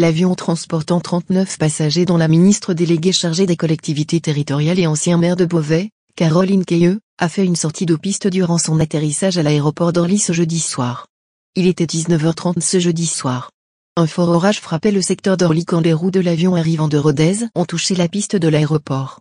L'avion transportant 39 passagers dont la ministre déléguée chargée des collectivités territoriales et ancien maire de Beauvais, Caroline Cailleux, a fait une sortie de piste durant son atterrissage à l'aéroport d'Orly ce jeudi soir. Il était 19h30 ce jeudi soir. Un fort orage frappait le secteur d'Orly quand les roues de l'avion arrivant de Rodez ont touché la piste de l'aéroport.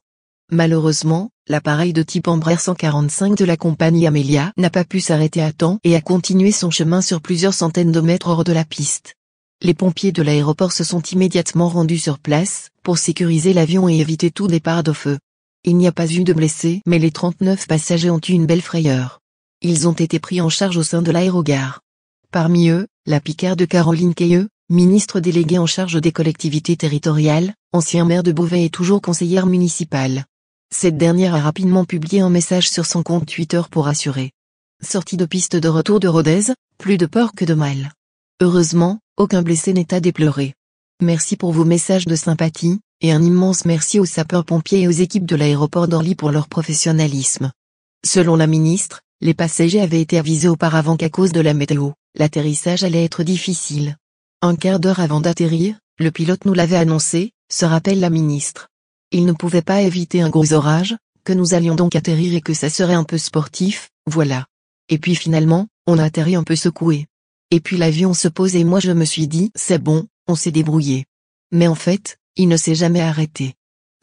Malheureusement, l'appareil de type Embraer 145 de la compagnie Amelia n'a pas pu s'arrêter à temps et a continué son chemin sur plusieurs centaines de mètres hors de la piste les pompiers de l'aéroport se sont immédiatement rendus sur place, pour sécuriser l'avion et éviter tout départ de feu. Il n'y a pas eu de blessés, mais les 39 passagers ont eu une belle frayeur. Ils ont été pris en charge au sein de l'aérogare. Parmi eux, la de Caroline Cailleux, ministre déléguée en charge des collectivités territoriales, ancien maire de Beauvais et toujours conseillère municipale. Cette dernière a rapidement publié un message sur son compte Twitter pour assurer. Sortie de piste de retour de Rodez, plus de peur que de mal. Heureusement, aucun blessé n'est à déplorer. Merci pour vos messages de sympathie, et un immense merci aux sapeurs-pompiers et aux équipes de l'aéroport d'Orly pour leur professionnalisme. Selon la ministre, les passagers avaient été avisés auparavant qu'à cause de la météo, l'atterrissage allait être difficile. Un quart d'heure avant d'atterrir, le pilote nous l'avait annoncé, se rappelle la ministre. Il ne pouvait pas éviter un gros orage, que nous allions donc atterrir et que ça serait un peu sportif, voilà. Et puis finalement, on a atterri un peu secoué. Et puis l'avion se pose et moi je me suis dit, c'est bon, on s'est débrouillé. Mais en fait, il ne s'est jamais arrêté.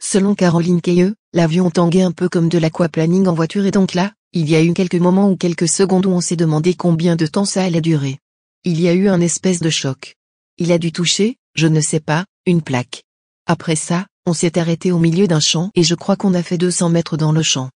Selon Caroline Cailleux, l'avion tanguait un peu comme de l'aquaplaning en voiture et donc là, il y a eu quelques moments ou quelques secondes où on s'est demandé combien de temps ça allait durer. Il y a eu un espèce de choc. Il a dû toucher, je ne sais pas, une plaque. Après ça, on s'est arrêté au milieu d'un champ et je crois qu'on a fait 200 mètres dans le champ.